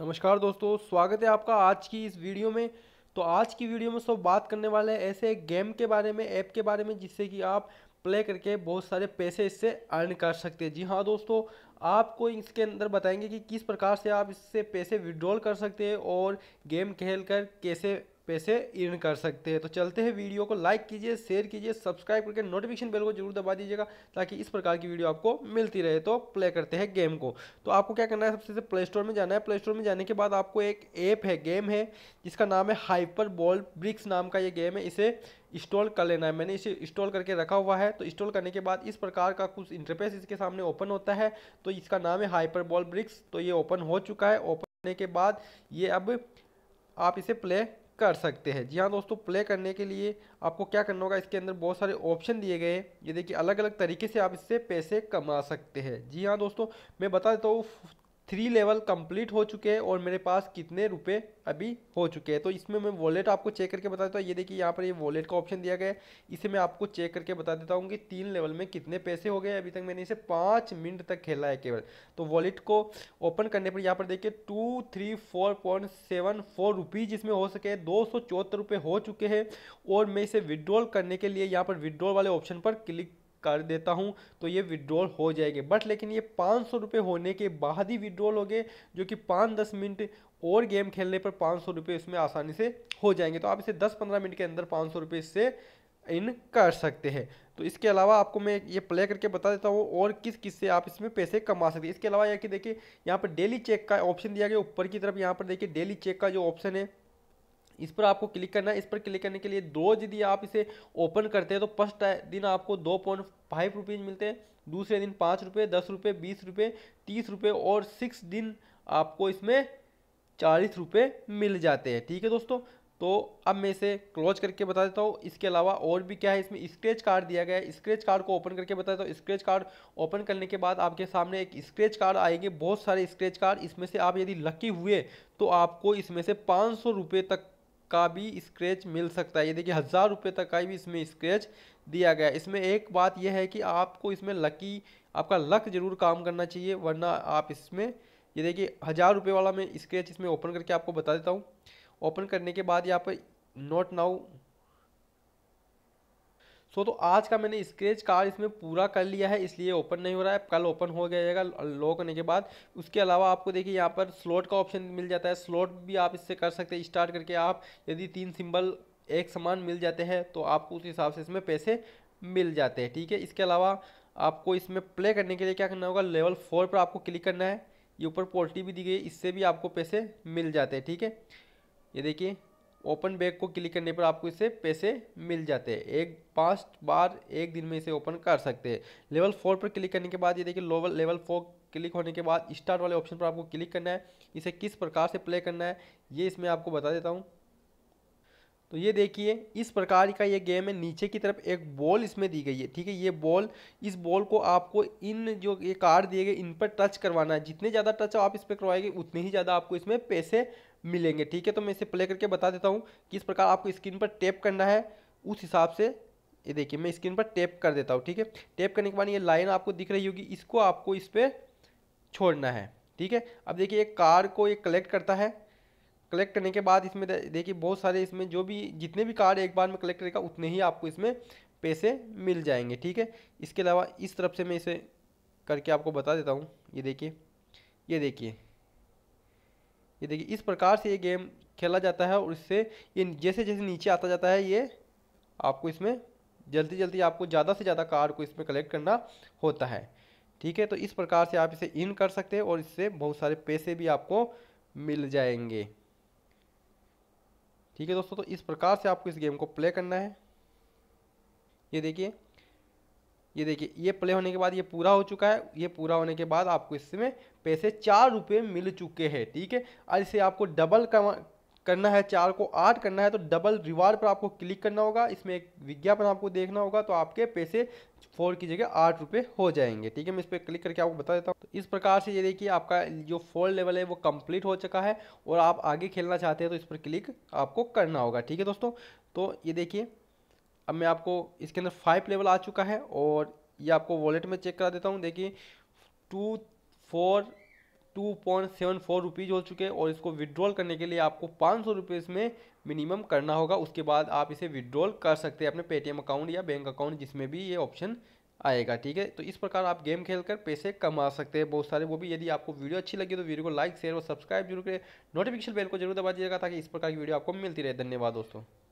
नमस्कार दोस्तों स्वागत है आपका आज की इस वीडियो में तो आज की वीडियो में सब बात करने वाले हैं ऐसे गेम के बारे में ऐप के बारे में जिससे कि आप प्ले करके बहुत सारे पैसे इससे अर्न कर सकते हैं जी हाँ दोस्तों आपको इसके अंदर बताएंगे कि किस प्रकार से आप इससे पैसे विड्रॉल कर सकते हैं और गेम खेल कर कैसे पैसे इर्न कर सकते हैं तो चलते हैं वीडियो को लाइक कीजिए शेयर कीजिए सब्सक्राइब करके नोटिफिकेशन बेल को जरूर दबा दीजिएगा ताकि इस प्रकार की वीडियो आपको मिलती रहे तो प्ले करते हैं गेम को तो आपको क्या करना है सबसे प्ले स्टोर में जाना है प्ले स्टोर में जाने के बाद आपको एक ऐप है गेम है जिसका नाम है हाइपर बॉल ब्रिक्स नाम का ये गेम है इसे इंस्टॉल कर लेना है मैंने इसे इंस्टॉल करके रखा हुआ है तो इंस्टॉल करने के बाद इस प्रकार का कुछ इंटरफेस इसके सामने ओपन होता है तो इसका नाम है हाइपर बॉल ब्रिक्स तो ये ओपन हो चुका है ओपन होने के बाद ये अब आप इसे प्ले कर सकते हैं जी हाँ दोस्तों प्ले करने के लिए आपको क्या करना होगा इसके अंदर बहुत सारे ऑप्शन दिए गए हैं ये देखिए अलग अलग तरीके से आप इससे पैसे कमा सकते हैं जी हाँ दोस्तों मैं बता देता हूँ थ्री लेवल कंप्लीट हो चुके हैं और मेरे पास कितने रुपए अभी हो चुके हैं तो इसमें मैं वॉलेट आपको चेक करके बता देता हूँ ये देखिए यहाँ पर ये वॉलेट का ऑप्शन दिया गया है इसे मैं आपको चेक करके बता देता हूँ कि तीन लेवल में कितने पैसे हो गए अभी तक मैंने इसे पाँच मिनट तक खेला है केवल तो वॉलेट को ओपन करने पर यहाँ पर देखिए two three four point seven four rupees इसमें हो सके दो सौ चौहत्तर रुपये हो चुके हैं और मैं इसे विदड्रॉल करने के लिए यहाँ पर विड्रॉल वाले ऑप्शन पर क्लिक कर देता हूं तो ये विड्रॉल हो जाएंगे बट लेकिन ये पाँच सौ रुपये होने के बाद ही विड्रॉल हो गए जो कि पाँच दस मिनट और गेम खेलने पर पाँच सौ रुपये इसमें आसानी से हो जाएंगे तो आप इसे दस पंद्रह मिनट के अंदर पाँच सौ रुपये इससे इन कर सकते हैं तो इसके अलावा आपको मैं ये प्ले करके बता देता हूँ और किस किस से आप इसमें पैसे कमा सकते हैं इसके अलावा यह कि देखिए यहाँ पर डेली चेक का ऑप्शन दिया गया ऊपर की तरफ यहाँ पर देखिए डेली चेक का जो ऑप्शन है इस पर आपको क्लिक करना है इस पर क्लिक करने के लिए दो यदि आप इसे ओपन करते हैं तो फर्स्ट दिन आपको दो पॉइंट फाइव रुपीज़ मिलते हैं दूसरे दिन पाँच रुपये दस रुपये बीस रुपये तीस रुपये और सिक्स दिन आपको इसमें चालीस रुपये मिल जाते हैं ठीक है दोस्तों तो अब मैं इसे क्लोज करके बता देता हूँ इसके अलावा और भी क्या है इसमें स्क्रेच कार्ड दिया गया है स्क्रेच कार्ड को ओपन करके बता देता हूँ स्क्रेच कार्ड ओपन करने के बाद आपके सामने एक स्क्रेच कार्ड आएंगे बहुत सारे स्क्रेच कार्ड इसमें से आप यदि लकी हुए तो आपको इसमें से पाँच सौ रुपये तक का भी स्क्रैच मिल सकता है ये देखिए हज़ार रुपये तक का भी इसमें स्क्रैच दिया गया इसमें एक बात यह है कि आपको इसमें लकी आपका लक ज़रूर काम करना चाहिए वरना आप इसमें ये देखिए हज़ार रुपये वाला मैं स्क्रैच इसमें ओपन करके आपको बता देता हूँ ओपन करने के बाद यहाँ पर नोट नाउ सो तो आज का मैंने स्क्रेच कार्ड इसमें पूरा कर लिया है इसलिए ओपन नहीं हो रहा है कल ओपन हो जाएगा लो करने के बाद उसके अलावा आपको देखिए यहाँ पर स्लॉट का ऑप्शन मिल जाता है स्लॉट भी आप इससे कर सकते हैं स्टार्ट करके आप यदि तीन सिंबल एक समान मिल जाते हैं तो आपको उस हिसाब से इसमें पैसे मिल जाते हैं ठीक है इसके अलावा आपको इसमें प्ले करने के लिए क्या करना होगा लेवल फोर पर आपको क्लिक करना है ये ऊपर पोल्टी भी दी गई इससे भी आपको पैसे मिल जाते हैं ठीक है ये देखिए ओपन बैग को क्लिक करने पर आपको इससे पैसे मिल जाते हैं एक पाँच बार एक दिन में इसे ओपन कर सकते हैं लेवल फोर पर क्लिक करने के बाद ये देखिए लोवल लेवल फोर क्लिक होने के बाद स्टार्ट वाले ऑप्शन पर आपको क्लिक करना है इसे किस प्रकार से प्ले करना है ये इसमें आपको बता देता हूँ तो ये देखिए इस प्रकार का ये गेम है नीचे की तरफ एक बॉल इसमें दी गई है ठीक है ये बॉल इस बॉल को आपको इन जो ये कार्ड दिए गए इन पर टच करवाना है जितने ज़्यादा टच आप इस पर करवाएंगे उतने ही ज़्यादा आपको इसमें पैसे मिलेंगे ठीक है तो मैं इसे प्ले करके बता देता हूँ किस प्रकार आपको स्क्रीन पर टैप करना है उस हिसाब से ये देखिए मैं स्क्रीन पर टैप कर देता हूँ ठीक है टैप करने के बाद ये लाइन आपको दिख रही होगी इसको आपको इस पर छोड़ना है ठीक है अब देखिए एक कार को ये कलेक्ट करता है कलेक्ट करने के बाद इसमें देखिए बहुत सारे इसमें जो भी जितने भी कार्ड एक बार में कलेक्ट करेगा उतने ही आपको इसमें पैसे मिल जाएंगे ठीक है इसके अलावा इस तरफ से मैं इसे करके आपको बता देता हूँ ये देखिए ये देखिए ये देखिए इस प्रकार से ये गेम खेला जाता है और इससे ये जैसे जैसे नीचे आता जाता है ये आपको इसमें जल्दी जल्दी आपको ज़्यादा से ज़्यादा कार्ड को इसमें कलेक्ट करना होता है ठीक है तो इस प्रकार से आप इसे इन कर सकते हैं और इससे बहुत सारे पैसे भी आपको मिल जाएंगे ठीक है दोस्तों तो इस प्रकार से आपको इस गेम को प्ले करना है ये देखिए ये देखिए ये प्ले होने के बाद ये पूरा हो चुका है ये पूरा होने के बाद आपको इसमें पैसे चार रुपये मिल चुके हैं ठीक है और इसे आपको डबल करना है चार को आठ करना है तो डबल रिवार्ड पर आपको क्लिक करना होगा इसमें एक विज्ञापन आपको देखना होगा तो आपके पैसे फोर की जगह आठ रुपये हो जाएंगे ठीक है मैं इस पर क्लिक करके आपको बता देता हूँ तो इस प्रकार से ये देखिए आपका जो फोर लेवल है वो कंप्लीट हो चुका है और आप आगे खेलना चाहते हैं तो इस पर क्लिक आपको करना होगा ठीक है दोस्तों तो ये देखिए अब मैं आपको इसके अंदर फाइव लेवल आ चुका है और ये आपको वॉलेट में चेक करा देता हूँ देखिए two four two point seven four rupees हो चुके हैं और इसको विड्रॉल करने के लिए आपको पाँच सौ रुपये इसमें मिनिमम करना होगा उसके बाद आप इसे विड्रॉल कर सकते हैं अपने पेटीएम अकाउंट या बैंक अकाउंट जिसमें भी ये ऑप्शन आएगा ठीक है तो इस प्रकार आप गेम खेलकर पैसे कमा सकते हैं बहुत सारे वो भी यदि आपको वीडियो अच्छी लगी तो वीडियो को लाइक शेयर और सब्सक्राइब जरूर करें नोटिफिकेशन बेल को जरूर दबा दीजिएगा ताकि इस प्रकार की वीडियो आपको मिलती रहे धन्यवाद दोस्तों